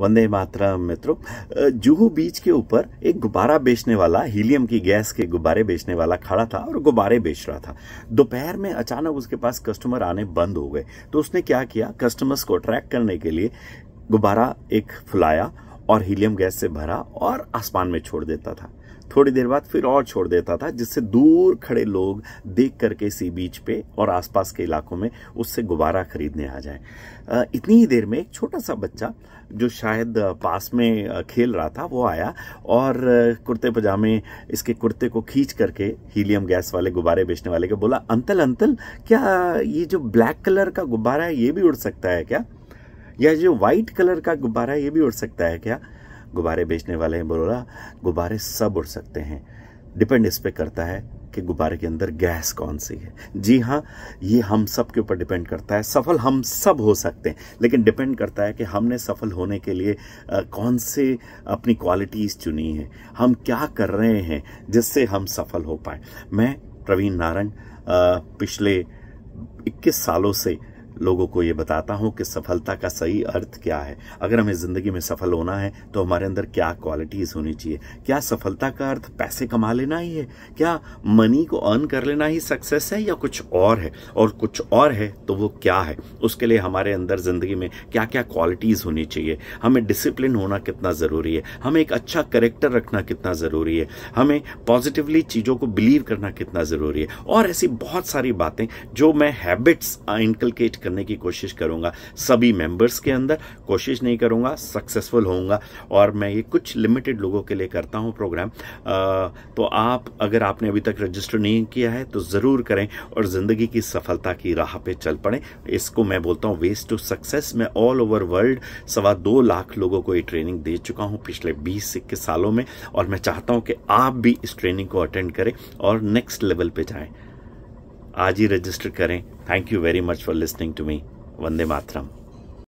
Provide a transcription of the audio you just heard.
वंदे मातरम मित्रों जुहू बीच के ऊपर एक गुब्बारा बेचने वाला हीलियम की गैस के गुब्बारे बेचने वाला खड़ा था और गुब्बारे बेच रहा था दोपहर में अचानक उसके पास कस्टमर आने बंद हो गए तो उसने क्या किया कस्टमर्स को अट्रैक्ट करने के लिए गुब्बारा एक फुलाया और हीलियम गैस से भरा और आसमान में छोड़ देता था थोड़ी देर बाद फिर और छोड़ देता था जिससे दूर खड़े लोग देख करके सी बीच पे और आसपास के इलाकों में उससे गुब्बारा खरीदने आ जाए इतनी ही देर में एक छोटा सा बच्चा जो शायद पास में खेल रहा था वो आया और कुर्ते पजामे इसके कुर्ते को खींच करके हीलियम गैस वाले गुब्बारे बेचने वाले को बोला अंतल अंतल क्या ये जो ब्लैक कलर का गुब्बारा है ये भी उड़ सकता है क्या या जो वाइट कलर का गुब्बारा है ये भी उड़ सकता है क्या गुब्बारे बेचने वाले हैं बरोला गुब्बारे सब उड़ सकते हैं डिपेंड इस पर करता है कि गुब्बारे के अंदर गैस कौन सी है जी हाँ ये हम सब के ऊपर डिपेंड करता है सफल हम सब हो सकते हैं लेकिन डिपेंड करता है कि हमने सफल होने के लिए आ, कौन से अपनी क्वालिटीज़ चुनी हैं हम क्या कर रहे हैं जिससे हम सफल हो पाए मैं प्रवीण नारंग पिछले 21 सालों से लोगों को ये बताता हूँ कि सफलता का सही अर्थ क्या है अगर हमें ज़िंदगी में सफल होना है तो हमारे अंदर क्या क्वालिटीज़ होनी चाहिए क्या सफलता का अर्थ पैसे कमा लेना ही है क्या मनी को अर्न कर लेना ही सक्सेस है या कुछ और है और कुछ और है तो वो क्या है उसके लिए हमारे अंदर ज़िंदगी में क्या क्या क्वालिटीज़ होनी चाहिए हमें डिसिप्लिन होना कितना ज़रूरी है हमें एक अच्छा करेक्टर रखना कितना ज़रूरी है हमें पॉजिटिवली चीज़ों को बिलीव करना कितना ज़रूरी है और ऐसी बहुत सारी बातें जो मैं हैबिट्स इनकलकेट uh, करने की कोशिश करूँगा सभी मेंबर्स के अंदर कोशिश नहीं करूंगा सक्सेसफुल होऊंगा और मैं ये कुछ लिमिटेड लोगों के लिए करता हूँ प्रोग्राम तो आप अगर आपने अभी तक रजिस्टर नहीं किया है तो ज़रूर करें और ज़िंदगी की सफलता की राह पे चल पड़ें इसको मैं बोलता हूँ वेस्ट टू सक्सेस मैं ऑल ओवर वर्ल्ड सवा दो लाख लोगों को ये ट्रेनिंग दे चुका हूँ पिछले बीस इक्कीस सालों में और मैं चाहता हूँ कि आप भी इस ट्रेनिंग को अटेंड करें और नेक्स्ट लेवल पे जाएं आज ही रजिस्टर करें thank you very much for listening to me वंदे मातरम